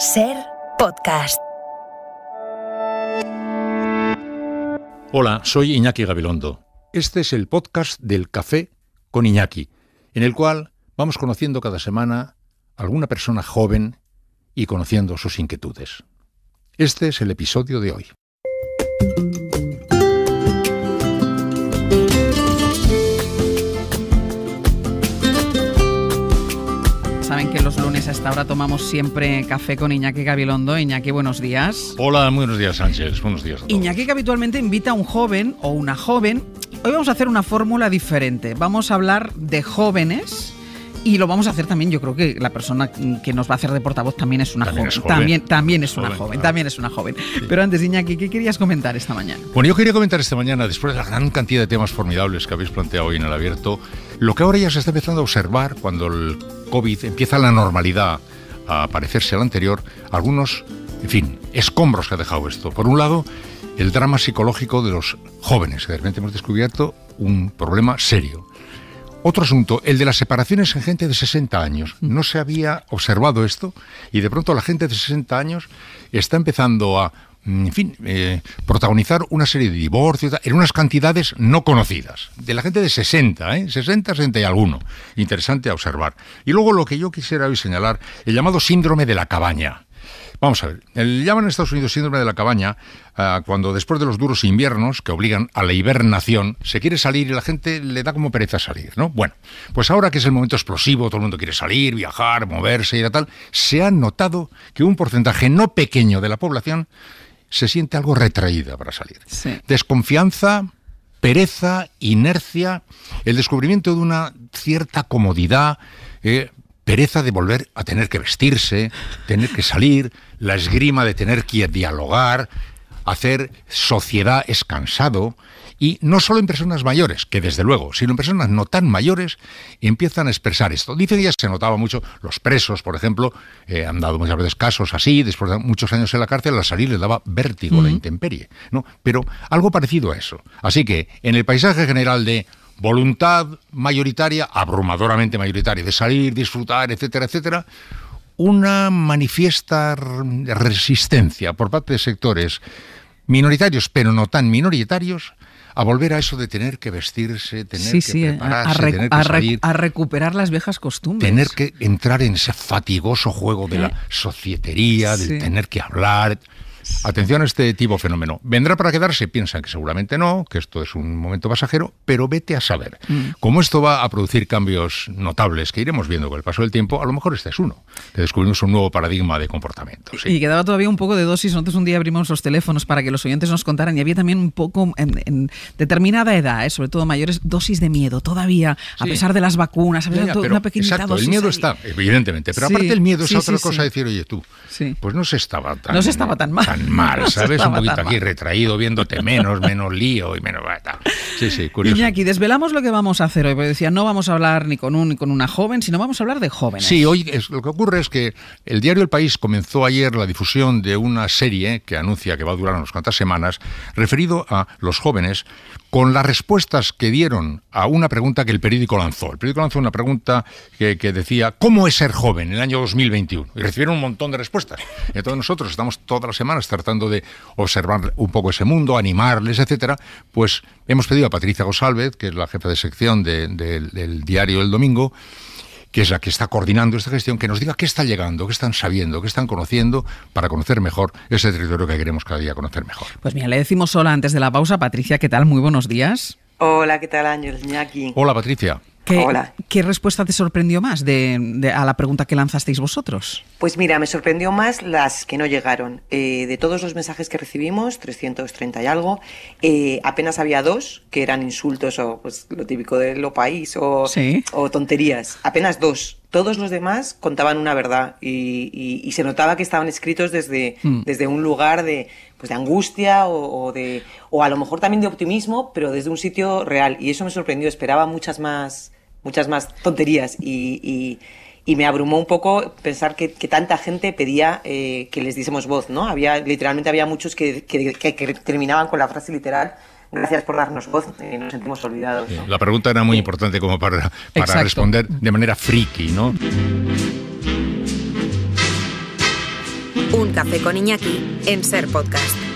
Ser Podcast. Hola, soy Iñaki Gabilondo. Este es el podcast del Café con Iñaki, en el cual vamos conociendo cada semana a alguna persona joven y conociendo sus inquietudes. Este es el episodio de hoy. hasta ahora tomamos siempre café con Iñaki Gabilondo. Iñaki, buenos días. Hola, muy buenos días, Sánchez. Buenos días. A Iñaki, que habitualmente invita a un joven o una joven. Hoy vamos a hacer una fórmula diferente. Vamos a hablar de jóvenes. Y lo vamos a hacer también, yo creo que la persona que nos va a hacer de portavoz también es una joven. También, también es, una joven, también es una joven. Pero antes, Iñaki, ¿qué querías comentar esta mañana? Bueno, yo quería comentar esta mañana, después de la gran cantidad de temas formidables que habéis planteado hoy en el abierto, lo que ahora ya se está empezando a observar cuando el COVID empieza la normalidad a parecerse a la anterior, algunos, en fin, escombros que ha dejado esto. Por un lado, el drama psicológico de los jóvenes, que de repente hemos descubierto un problema serio. Otro asunto, el de las separaciones en gente de 60 años. No se había observado esto y de pronto la gente de 60 años está empezando a Mm, en fin, eh, protagonizar una serie de divorcios en unas cantidades no conocidas, de la gente de 60, ¿eh? 60, 60 y alguno. Interesante a observar. Y luego lo que yo quisiera hoy señalar, el llamado síndrome de la cabaña. Vamos a ver, el eh, llaman en Estados Unidos síndrome de la cabaña ah, cuando después de los duros inviernos que obligan a la hibernación se quiere salir y la gente le da como pereza salir, ¿no? Bueno, pues ahora que es el momento explosivo, todo el mundo quiere salir, viajar, moverse y tal, se ha notado que un porcentaje no pequeño de la población se siente algo retraída para salir. Desconfianza, pereza, inercia, el descubrimiento de una cierta comodidad, eh, pereza de volver a tener que vestirse, tener que salir, la esgrima de tener que dialogar, hacer sociedad es cansado y no solo en personas mayores, que desde luego, sino en personas no tan mayores, empiezan a expresar esto. Dice días se notaba mucho, los presos, por ejemplo, eh, han dado muchas veces casos así, después de muchos años en la cárcel, al salir les daba vértigo la intemperie, ¿no? Pero algo parecido a eso. Así que, en el paisaje general de voluntad mayoritaria, abrumadoramente mayoritaria, de salir, disfrutar, etcétera, etcétera, una manifiesta resistencia por parte de sectores minoritarios, pero no tan minoritarios, a volver a eso de tener que vestirse, tener que prepararse, a, tener que recuperar las viejas costumbres. Tener que entrar en ese fatigoso juego de la societería, de tener que hablar. Atención a este tipo fenómeno. ¿Vendrá para quedarse? Piensan que seguramente no, que esto es un momento pasajero, pero vete a saber. Mm. Cómo esto va a producir cambios notables que iremos viendo con el paso del tiempo, a lo mejor este es uno, que descubrimos un nuevo paradigma de comportamiento. Y quedaba todavía un poco de dosis. Nosotros un día abrimos los teléfonos para que los oyentes nos contaran y había también un poco, en, determinada edad, eh, sobre todo mayores, dosis de miedo todavía, a pesar de las vacunas, a pesar de una pequeña dosis El miedo está, evidentemente, pero aparte el miedo es otra cosa decir, oye tú, pues no se estaba tan, no se estaba tan mal mal, ¿sabes? Un poquito aquí retraído, viéndote menos, menos lío y menos... Sí, sí, curioso. desvelamos lo que vamos a hacer hoy, porque decía, no vamos a hablar ni con un con una joven, sino vamos a hablar de jóvenes. Sí, hoy es, lo que ocurre es que el diario El País comenzó ayer la difusión de una serie que anuncia que va a durar unas cuantas semanas, referido a los jóvenes con las respuestas que dieron a una pregunta que el periódico lanzó. El periódico lanzó una pregunta que, decía, ¿cómo es ser joven en el año 2021? Y recibieron un montón de respuestas. entonces nosotros estamos todas las semanas tratando de observar un poco ese mundo, animarles, etcétera. Pues hemos pedido a Patricia Gosalvez, que es la jefa de sección del diario El Domingo, que es la que está coordinando esta gestión, que nos diga qué está llegando, qué están sabiendo, qué están conociendo para conocer mejor ese territorio que queremos cada día conocer mejor. Pues mira, le decimos hola antes de la pausa. Patricia, ¿qué tal? Muy buenos días. Hola, ¿qué tal, Ángel? Hola, Patricia. ¿Qué, respuesta te sorprendió más a la pregunta que lanzasteis vosotros? Pues mira, me sorprendió más las que no llegaron. Eh, de todos los mensajes que recibimos, 330 y algo, eh, apenas había dos que eran insultos o pues, lo típico de lo país o, tonterías. Apenas dos todos los demás contaban una verdad y, se notaba que estaban escritos desde, hmm. desde un lugar de, pues, angustia o, de, o a lo mejor también de optimismo, pero desde un sitio real. Y eso me sorprendió, esperaba muchas más muchas más tonterías y, me abrumó un poco pensar que, tanta gente pedía eh, que les diésemos voz, ¿no? Había, literalmente había muchos que, terminaban con la frase literal gracias por darnos voz, eh, nos sentimos olvidados. La pregunta era muy importante como para, para responder de manera friki, ¿no? Un café con Iñaki en Ser Podcast.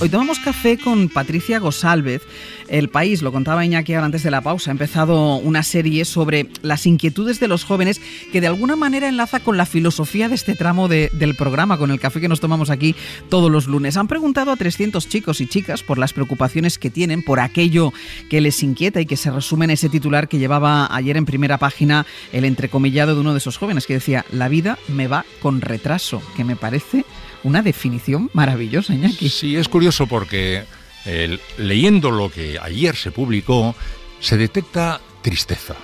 Hoy tomamos café con Patricia Gosalvez. El país, lo contaba Iñaki antes de la pausa, ha empezado una serie sobre las inquietudes de los jóvenes que de alguna manera enlaza con la filosofía de este tramo del programa, con el café que nos tomamos aquí todos los lunes. Han preguntado a 300 chicos y chicas por las preocupaciones que tienen, por aquello que les inquieta y que se resume en ese titular que llevaba ayer en primera página el entrecomillado de uno de esos jóvenes que decía, la vida me va con retraso, que me parece una definición maravillosa, Iñaki. Sí, es curioso porque leyendo lo que ayer se publicó, se detecta tristeza.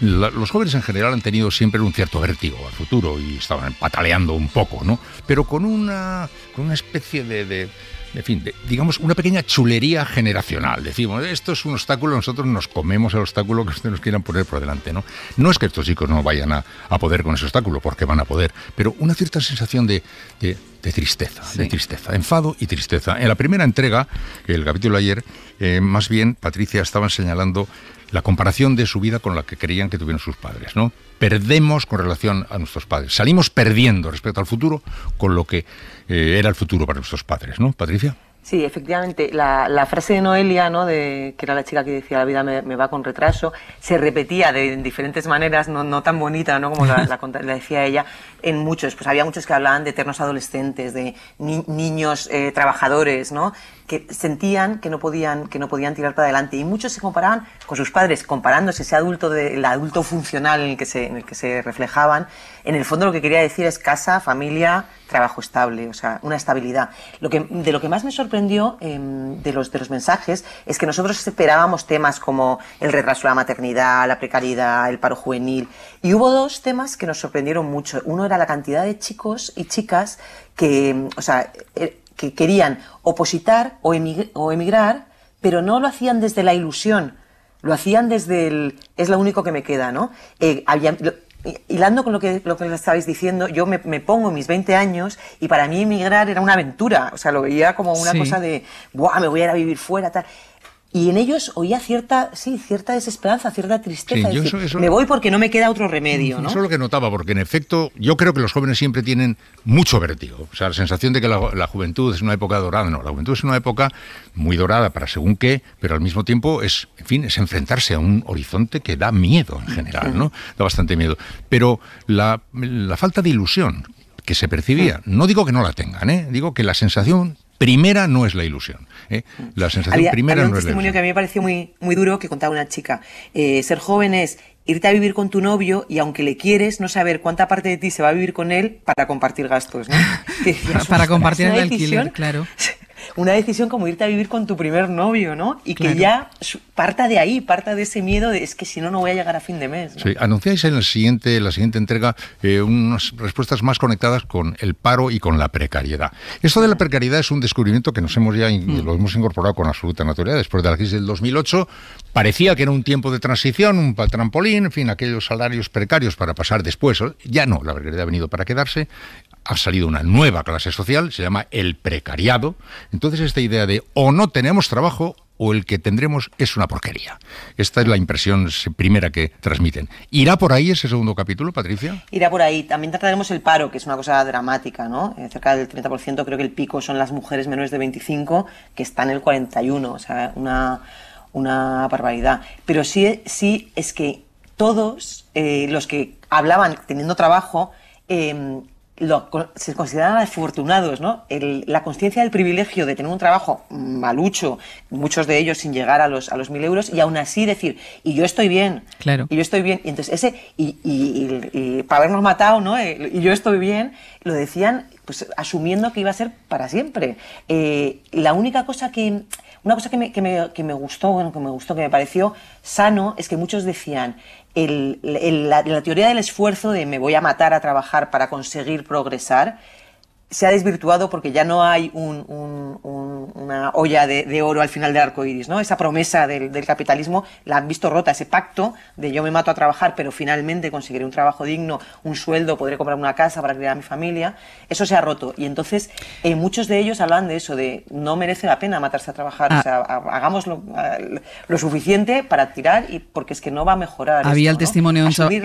los jóvenes en general han tenido siempre un cierto vértigo al futuro y estaban pataleando un poco, ¿no? Pero con una, con una especie de en fin, de, digamos, una pequeña chulería generacional. Decimos, esto es un obstáculo, nosotros nos comemos el obstáculo que ustedes nos quieran poner por delante, ¿no? No es que estos chicos no vayan a, poder con ese obstáculo, porque van a poder, pero una cierta sensación de, tristeza, de tristeza, enfado y tristeza. En la primera entrega, el capítulo ayer, eh, más bien Patricia estaban señalando la comparación de su vida con la que creían que tuvieron sus padres, ¿no? Perdemos con relación a nuestros padres, salimos perdiendo respecto al futuro con lo que eh, era el futuro para nuestros padres, ¿no, Patricia? Sí, efectivamente, la, frase de Noelia, ¿no? que era la chica que decía la vida me, va con retraso, se repetía de, diferentes maneras, no, tan bonita ¿no? como la, decía ella, en muchos. Pues había muchos que hablaban de eternos adolescentes, de niños eh, trabajadores, ¿no? que sentían que no podían que no podían tirar para adelante y muchos se comparaban con sus padres comparándose ese adulto de, el adulto funcional en el que se en el que se reflejaban en el fondo lo que quería decir es casa familia trabajo estable o sea una estabilidad lo que de lo que más me sorprendió em, de los de los mensajes es que nosotros esperábamos temas como el retraso de la maternidad la precariedad el paro juvenil y hubo dos temas que nos sorprendieron mucho uno era la cantidad de chicos y chicas que o sea eh, que querían opositar o, emigrar, pero no lo hacían desde la ilusión, lo hacían desde el es lo único que me queda, ¿no? Eh, hilando con lo que, lo que estabais diciendo, yo me, pongo mis 20 años y para mí emigrar era una aventura, o sea, lo veía como una cosa de, ¡buah, me voy a ir a vivir fuera, tal! y en ellos oía cierta, sí, cierta desesperanza, cierta tristeza. me voy porque no me queda otro remedio. ¿no? Eso es lo que notaba, porque en efecto yo creo que los jóvenes siempre tienen mucho vértigo. O sea, la sensación de que la, juventud es una época dorada. No, la juventud es una época muy dorada para según qué, pero al mismo tiempo es, en fin, es enfrentarse a un horizonte que da miedo en general, ¿no? Da bastante miedo. Pero la, la falta de ilusión que se percibía, no digo que no la tengan, ¿eh? digo que la sensación primera no es la ilusión. ¿eh? La sensación primera no es la ilusión. un testimonio que a mí me pareció muy, muy duro que contaba una chica. Eh, ser joven es irte a vivir con tu novio y aunque le quieres, no saber cuánta parte de ti se va a vivir con él para compartir gastos. ¿no? para compartir el alquiler, claro una decisión como irte a vivir con tu primer novio, ¿no? Y que ya parta de ahí, parta de ese miedo de es que si no, no voy a llegar a fin de mes. Sí, anunciáis en el siguiente, la siguiente entrega eh, unas respuestas más conectadas con el paro y con la precariedad. Esto de la precariedad es un descubrimiento que nos hemos ya mm. lo hemos incorporado con absoluta naturalidad. Después de la crisis del 2008, parecía que era un tiempo de transición, un trampolín, en fin, aquellos salarios precarios para pasar después. Ya no, la precariedad ha venido para quedarse ha salido una nueva clase social, se llama el precariado. Entonces esta idea de o no tenemos trabajo o el que tendremos es una porquería. Esta es la impresión primera que transmiten. ¿Irá por ahí ese segundo capítulo, Patricia? Irá por ahí. También trataremos el paro, que es una cosa dramática, ¿no? Eh, cerca del 30%, creo que el pico son las mujeres menores de 25, que están en el 41, o sea, una, una barbaridad. Pero sí, sí es que todos eh, los que hablaban teniendo trabajo, em, se consideran afortunados, ¿no? la conciencia del privilegio de tener un trabajo malucho, muchos de ellos sin llegar a los, a los mil euros, y aún así decir, y yo estoy bien, y yo estoy bien, y entonces ese, y, para habernos matado, ¿no? Y yo estoy bien, lo decían pues asumiendo que iba a ser para siempre. Eh, la única cosa que, una cosa que gustó, que me gustó, que me pareció sano, es que muchos decían, la teoría del esfuerzo de me voy a matar a trabajar para conseguir progresar se ha desvirtuado porque ya no hay una olla de, oro al final del arco iris, ¿no? Esa promesa del, capitalismo la han visto rota, ese pacto de yo me mato a trabajar, pero finalmente conseguiré un trabajo digno, un sueldo, podré comprar una casa para criar a mi familia, eso se ha roto. Y entonces eh, muchos de ellos hablan de eso, de no merece la pena matarse a trabajar, o sea, ah. hagámoslo ah, lo suficiente para tirar y porque es que no va a mejorar. Había el testimonio de un chaval,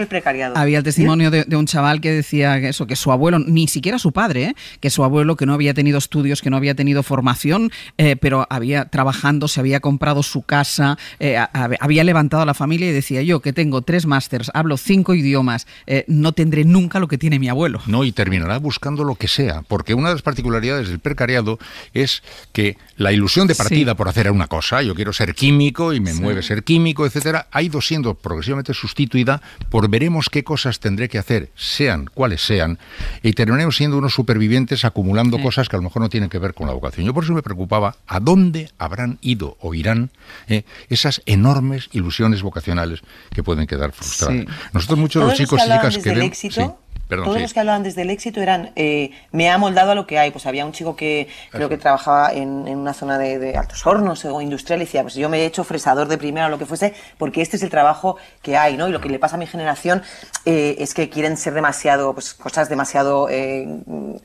Había el testimonio un chaval que decía que eso, que su abuelo, ni siquiera su padre, ¿eh? que su abuelo, que no había tenido estudios, que no había tenido formación, eh, pero había trabajando, se había comprado su casa, eh, había levantado a la familia y decía yo que tengo tres másters, hablo cinco idiomas, eh, no tendré nunca lo que tiene mi abuelo. No, y terminará buscando lo que sea, porque una de las particularidades del precariado es que la ilusión de partida por hacer una cosa, yo quiero ser químico y me mueve ser químico, etcétera, ha ido siendo progresivamente sustituida por veremos qué cosas tendré que hacer, sean cuales sean, y terminaremos siendo unos supervivientes acumulando cosas que a lo mejor no tienen que ver con la vocación. Yo por eso me preocupaba a dónde habrán ido o irán eh, esas enormes ilusiones vocacionales que pueden quedar frustradas. Nosotros muchos los chicos y chicas que éxito? todos los que hablaban desde el éxito eran, eh, me ha moldado a lo que hay. Pues había un chico que creo que trabajaba en, una zona de, altos hornos o industrial y decía, pues yo me he hecho fresador de primera o lo que fuese, porque este es el trabajo que hay, ¿no? Y lo que le pasa a mi generación eh, es que quieren ser demasiado, pues cosas demasiado eh,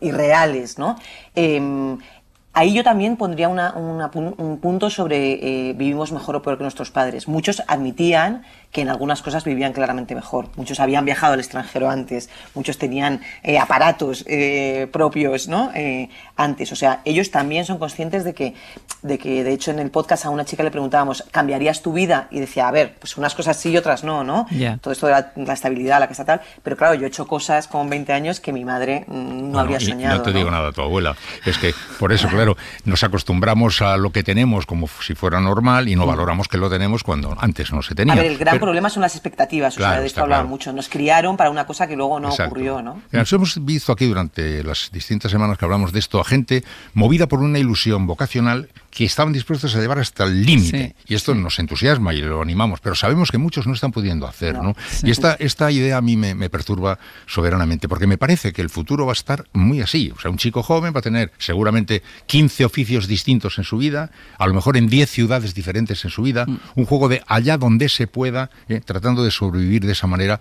irreales, ¿no? Em, Ahí yo también pondría un punto sobre eh, vivimos mejor o peor que nuestros padres. Muchos admitían que en algunas cosas vivían claramente mejor. Muchos habían viajado al extranjero antes, muchos tenían eh, aparatos eh, propios ¿no? antes. O sea, ellos también son conscientes de que, de que, de hecho, en el podcast a una chica le preguntábamos, ¿cambiarías tu vida? Y decía, a ver, pues unas cosas sí y otras no, ¿no? Todo esto de la, estabilidad, la casa tal. Pero claro, yo he hecho cosas con 20 años que mi madre mm, no, habría soñado. No te digo nada, a tu abuela. Es que por eso, claro pero nos acostumbramos a lo que tenemos como si fuera normal y no mm. valoramos que lo tenemos cuando antes no se tenía. A ver, el gran problema son las expectativas, mucho. Nos criaron para una cosa que luego no ocurrió, ¿no? nos hemos visto aquí durante las distintas semanas que hablamos de esto a gente movida por una ilusión vocacional que estaban dispuestos a llevar hasta el límite. y esto nos entusiasma y lo animamos, pero sabemos que muchos no están pudiendo hacer, ¿no? Y esta, esta idea a mí me, perturba soberanamente, porque me parece que el futuro va a estar muy así. O sea, un chico joven va a tener seguramente 15 oficios distintos en su vida, a lo mejor en 10 ciudades diferentes en su vida, mm. un juego de allá donde se pueda, eh, tratando de sobrevivir de esa manera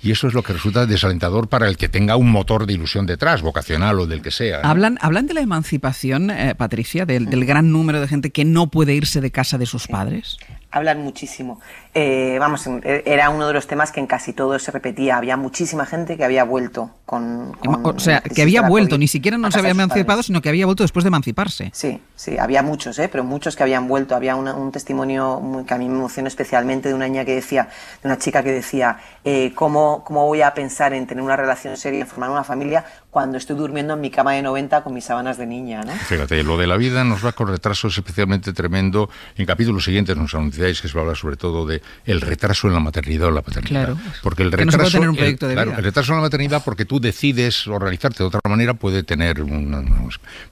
y eso es lo que resulta desalentador para el que tenga un motor de ilusión detrás, vocacional o del que sea. ¿eh? Hablan, hablan de la emancipación, eh, Patricia, del gran número de gente que no puede irse de casa de sus padres. Hablan muchísimo. Eh, vamos, eh, era uno de los temas que en casi todo se repetía. Había muchísima gente que había vuelto con. o sea, que había vuelto, ni siquiera no se había emancipado, sino que había vuelto después de emanciparse. Sí, sí, había muchos, ¿eh? pero muchos que habían vuelto. Había un testimonio que a mí me emocionó especialmente de una niña que decía, de una chica que decía, eh, ¿cómo, voy a pensar en tener una relación seria, en formar una familia, cuando estoy durmiendo en mi cama de 90 con mis sábanas de niña. Fíjate, lo de la vida nos va con retrasos especialmente tremendo. En capítulos siguientes nos anunciáis que se va a hablar sobre todo de el retraso en la maternidad o la paternidad. Porque el retraso, un proyecto de el retraso en la maternidad porque tú decides organizarte de otra manera puede tener un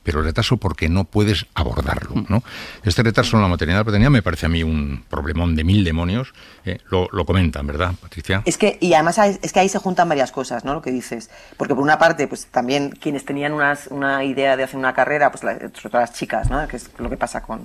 pero el retraso porque no puedes abordarlo, ¿no? Este retraso en la maternidad o la paternidad me parece a mí un problemón de mil demonios. ¿eh? lo, comentan, ¿verdad, Patricia? Es que y además es que ahí se juntan varias cosas, ¿no? Lo que dices, porque por una parte, pues también quienes tenían una idea de hacer una carrera, pues las chicas, ¿no? Que es lo que pasa con,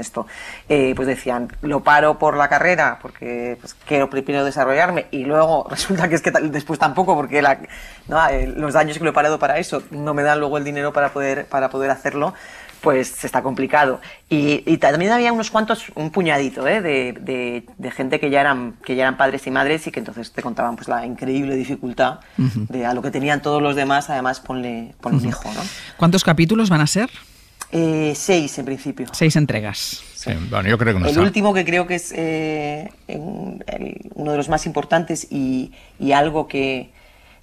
esto, eh, pues decían, lo paro por la carrera porque pues, quiero primero desarrollarme y luego resulta que es que después tampoco, porque eh, los años que lo he parado para eso no me dan luego el dinero para poder, para poder hacerlo pues está complicado. Y, también había unos cuantos, un puñadito ¿eh? de, gente que ya, eran, que ya eran padres y madres y que entonces te contaban pues la increíble dificultad de a lo que tenían todos los demás, además ponle, ponle un hijo. ¿Cuántos capítulos van a ser? Eh, seis en principio. Seis entregas. bueno, yo creo que no El último que creo que es eh, uno de los más importantes y, algo que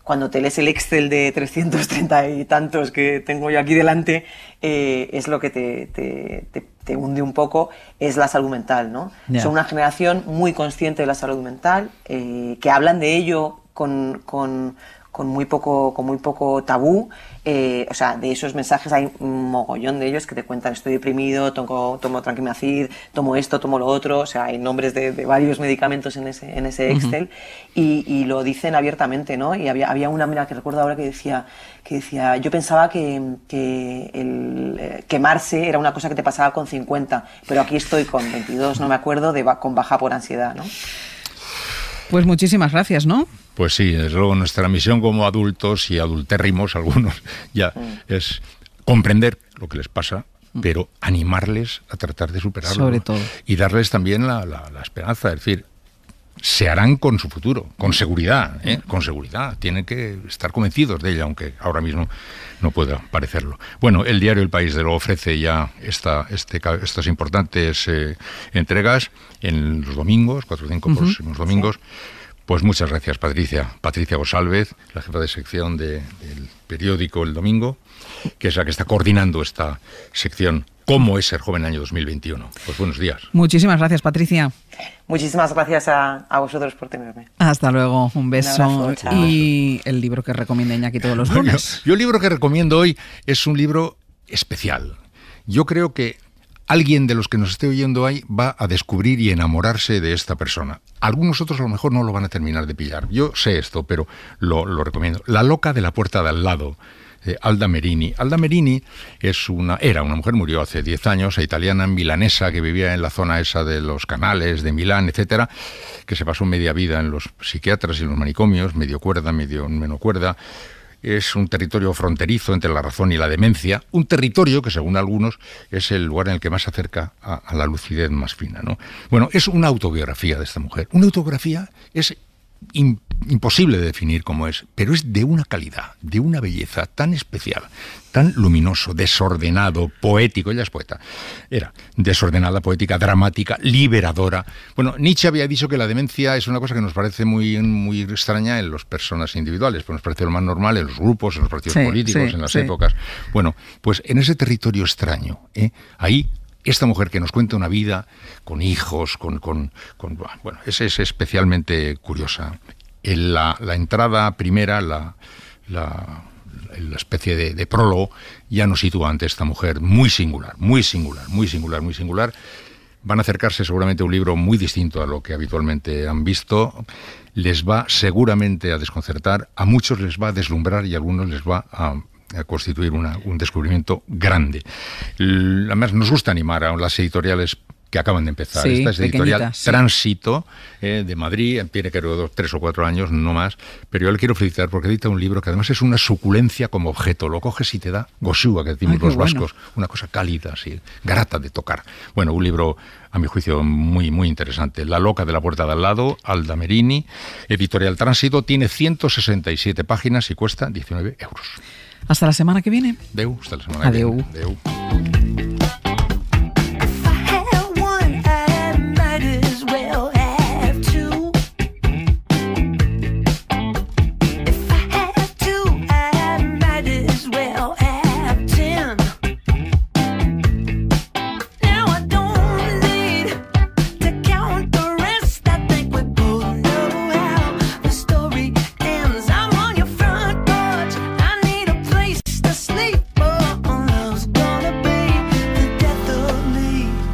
cuando te lees el Excel de 330 y tantos que tengo yo aquí delante, eh, es lo que te, te, te, hunde un poco, es la salud mental. ¿no? Son una generación muy consciente de la salud mental, que hablan de ello con con muy poco, con muy poco tabú. Eh, o sea, de esos mensajes hay un mogollón de ellos que te cuentan estoy deprimido, tomo, tomo tranquimacid, tomo esto, tomo lo otro. O sea, hay nombres de, varios medicamentos en ese, en ese Excel y, lo dicen abiertamente, ¿no? Y había, había una, mira, que recuerdo ahora que decía, que decía, yo pensaba que, que el eh, quemarse era una cosa que te pasaba con 50, pero aquí estoy con 22, no me acuerdo, de, con baja por ansiedad, ¿no? Pues muchísimas gracias, ¿no? Pues sí, desde luego nuestra misión como adultos y adultérrimos, algunos ya, es comprender lo que les pasa mm. pero animarles a tratar de superarlo. Sobre todo. Y darles también la, la, esperanza, es decir, se harán con su futuro, con seguridad, ¿eh? con seguridad. Tienen que estar convencidos de ella, aunque ahora mismo no pueda parecerlo. Bueno, el diario El País de lo ofrece ya esta, este, estas importantes eh, entregas en los domingos, cuatro o cinco próximos domingos. Pues muchas gracias, Patricia. Patricia Gosalvez, la jefa de sección del periódico El Domingo, que es la que está coordinando esta sección. ¿Cómo es el joven año 2021? Pues buenos días. Muchísimas gracias, Patricia. Muchísimas gracias a, vosotros por tenerme. Hasta luego, un beso. y el libro que ya aquí todos los días. yo el libro que recomiendo hoy es un libro especial. Yo creo que alguien de los que nos esté oyendo ahí va a descubrir y enamorarse de esta persona. Algunos otros a lo mejor no lo van a terminar de pillar. Yo sé esto, pero lo, recomiendo. La loca de la puerta de al lado. Eh, Alda Merini. Alda Merini es una, era una mujer, murió hace 10 años, italiana, milanesa, que vivía en la zona esa de los canales de Milán, etcétera, que se pasó media vida en los psiquiatras y en los manicomios, medio cuerda, medio menos cuerda es un territorio fronterizo entre la razón y la demencia, un territorio que según algunos es el lugar en el que más se acerca a, la lucidez más fina. ¿no? Bueno, es una autobiografía de esta mujer. Una autobiografía es imposible de definir cómo es, pero es de una calidad, de una belleza tan especial, tan luminoso, desordenado, poético, ella es poeta, era desordenada, poética, dramática, liberadora. Bueno, Nietzsche había dicho que la demencia es una cosa que nos parece muy, muy extraña en las personas individuales, pero pues nos parece lo más normal en los grupos, en los partidos políticos, en las épocas. Bueno, pues en ese territorio extraño, ¿eh? ahí esta mujer que nos cuenta una vida con hijos, con... bueno, es, es especialmente curiosa. En la, entrada primera, la, la, especie de, de, prólogo, ya nos sitúa ante esta mujer muy singular, muy singular, muy singular, muy singular. Van a acercarse seguramente a un libro muy distinto a lo que habitualmente han visto. Les va seguramente a desconcertar, a muchos les va a deslumbrar y a algunos les va a a constituir un descubrimiento grande. Además, nos gusta animar a las editoriales que acaban de empezar. Esta editorial Tránsito eh, de Madrid, tiene que dos, tres o cuatro años, no más, pero yo le quiero felicitar porque edita un libro que además es una suculencia como objeto, lo coges y te da Goshua que decimos los vascos, una cosa cálida, así, grata de tocar. Bueno, un libro a mi juicio muy muy interesante. La loca de la puerta de al lado, Alda Merini, Editorial Tránsito, tiene 167 páginas y cuesta 19 euros. Hasta la semana que viene. Adeu, hasta la semana Adeu. que viene. Adeu.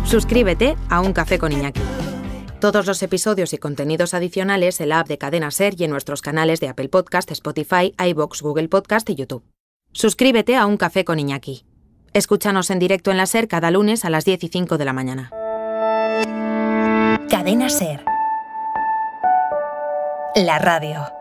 Suscríbete a Un Café con Iñaki. Todos los episodios y contenidos adicionales en la app de Cadena Ser y en nuestros canales de Apple Podcast, Spotify, iBox, Google Podcast y YouTube. Suscríbete a Un Café con Iñaki. Escúchanos en directo en la Ser cada lunes a las 10 y 5 de la mañana. Cadena Ser. La radio.